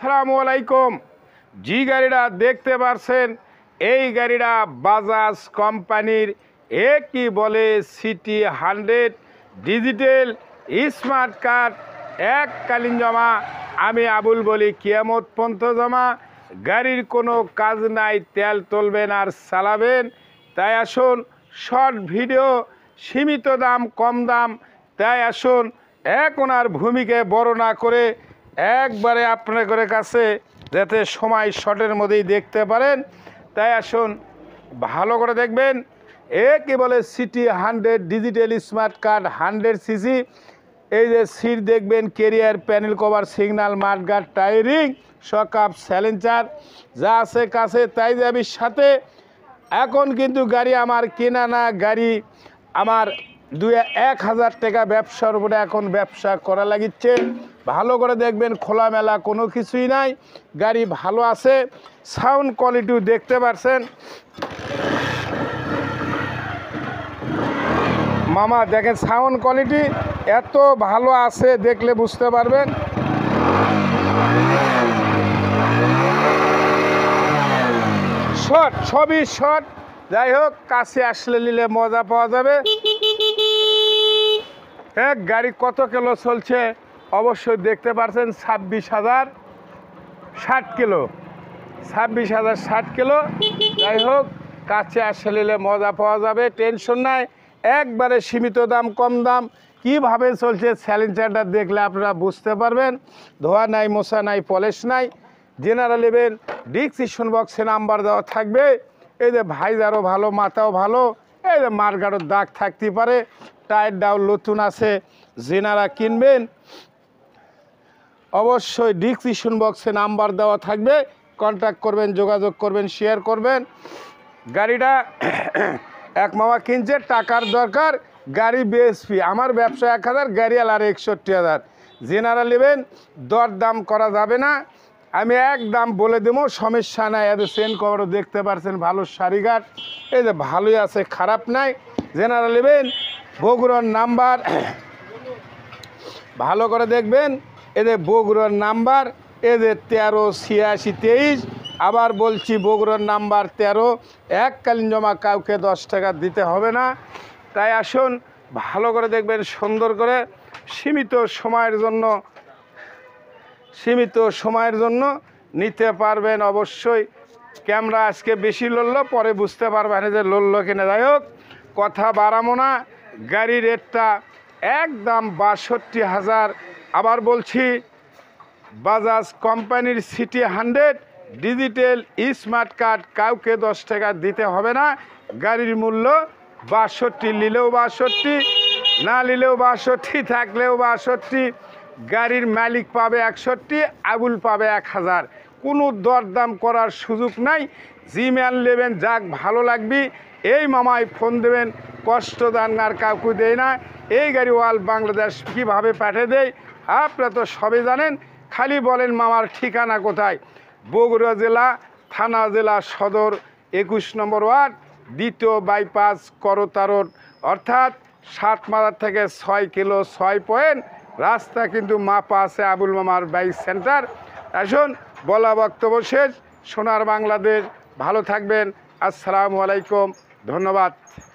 সালামু আলাইকুম জি গাড়িটা দেখতে পারছেন এই গাড়িটা বাজাজ কোম্পানির এ কি বলে CT hundred digital smart card এককালীন জমা আমি আবুল বলি কিয়ামত পন্থ জমা গাড়ির কোনো কাজ নাই তেল তুলবেন আর চালাবেন তাই আসুন শর্ট ভিডিও সীমিত দাম কম দাম তাই আসুন এখন আর ভূমিকে বড় না করে একবারে আপনার কাছে যাতে সময় শর্টের মধ্যেই দেখতে পারেন তাই আসুন ভালো করে দেখবেন এ একে বলে CT hundred digital smart card hundred CC এই যে সিট দেখবেন carrier panel cover signal guard টায়ারিং সকাপ স্যালেঞ্চার যা আছে কাছে তাই যাবির সাথে এখন কিন্তু গাড়ি আমার কেনা না গাড়ি আমার দু এক হাজার টাকা ব্যবসার উপরে এখন ব্যবসা করা লাগিচ্ছে ভালো করে দেখবেন খোলামেলা কোনো কিছুই নাই গাড়ি ভালো আছে সাউন্ড কোয়ালিটিও দেখতে পারছেন মামা দেখেন সাউন্ড কোয়ালিটি এত ভালো আছে দেখলে বুঝতে পারবেন শর্ট সবই শর্ট যাই হোক কাছে আসলে নিলে মজা পাওয়া যাবে এক গাড়ি কত কিলো চলছে অবশ্যই দেখতে পারছেন ছাব্বিশ হাজার ষাট কিলো ছাব্বিশ হাজার ষাট কিলো যাই হোক কাছে আসে নিলে মজা পাওয়া যাবে টেনশন নাই একবারে সীমিত দাম কম দাম কীভাবে চলছে স্যালেন্সারটা দেখলে আপনারা বুঝতে পারবেন ধোয়া নাই মশা নাই পলেশ নাই জেনারেল ইভেন ডিক্সিশন বক্সে নাম্বার দেওয়া থাকবে এই যে ভাইজারও ভালো মাথাও ভালো এই যে দাগ থাকতে পারে টায়ার ডাউ নতুন আছে জেনারা কিনবেন অবশ্যই ডিসক্রিপশন বক্সে নাম্বার দেওয়া থাকবে কন্ট্যাক্ট করবেন যোগাযোগ করবেন শেয়ার করবেন গাড়িটা এক মামা কিনছে টাকার দরকার গাড়ি বিএসপি আমার ব্যবসা এক হাজার গাড়ি আলার একষট্টি হাজার জেনারা নেবেন দরদাম করা যাবে না আমি একদম বলে দেবো সমস্যা নাই এদের সেন কভারও দেখতে পারছেন ভালো শাড়িঘাট এই যে ভালোই আছে খারাপ নাই জেনারেল নেবেন বগুড়ার নাম্বার ভালো করে দেখবেন এদের বগুড়ার নাম্বার এদের তেরো ছিয়াশি তেইশ আবার বলছি বগুড়ার নাম্বার তেরো এককালীন জমা কাউকে দশ টাকা দিতে হবে না তাই আসুন ভালো করে দেখবেন সুন্দর করে সীমিত সময়ের জন্য সীমিত সময়ের জন্য নিতে পারবেন অবশ্যই ক্যামেরা আজকে বেশি লড়লো পরে বুঝতে পারবেন যে লড়লো কিনে যাই হোক কথা বাড়ামো না গাড়ির রেটটা একদম বাষট্টি হাজার আবার বলছি বাজাজ কোম্পানির CT hundred digital smart card কাউকে দশ টাকা দিতে হবে না গাড়ির মূল্য বাষট্টি নিলেও বাষট্টি না নিলেও বাষট্টি থাকলেও বাষট্টি গাড়ির মালিক পাবে একষট্টি আবুল পাবে এক হাজার কোনো দরদাম করার সুযোগ নাই জিমেল নেবেন যাক ভালো লাগবে এই মামায় ফোন দেবেন কষ্ট দান আর কাউকে দেয় না এই গাড়ি ওয়াল বাংলাদেশ কীভাবে পাঠিয়ে দেয় আপনারা তো সবে জানেন খালি বলেন মামার ঠিকানা কোথায় বগুড়া জেলা থানা জেলা সদর একুশ নম্বর ওয়ার্ড দ্বিতীয় বাইপাস করতারোড অর্থাৎ সাত মাদার থেকে ছয় কিলো ছয় পয়েন্ট রাস্তা কিন্তু মাপা আছে আবুল মামার বাইক সেন্টার আসুন বলা বক্তব্য শেষ সোনার বাংলাদেশ ভালো থাকবেন আসসালামু আলাইকুম ধন্যবাদ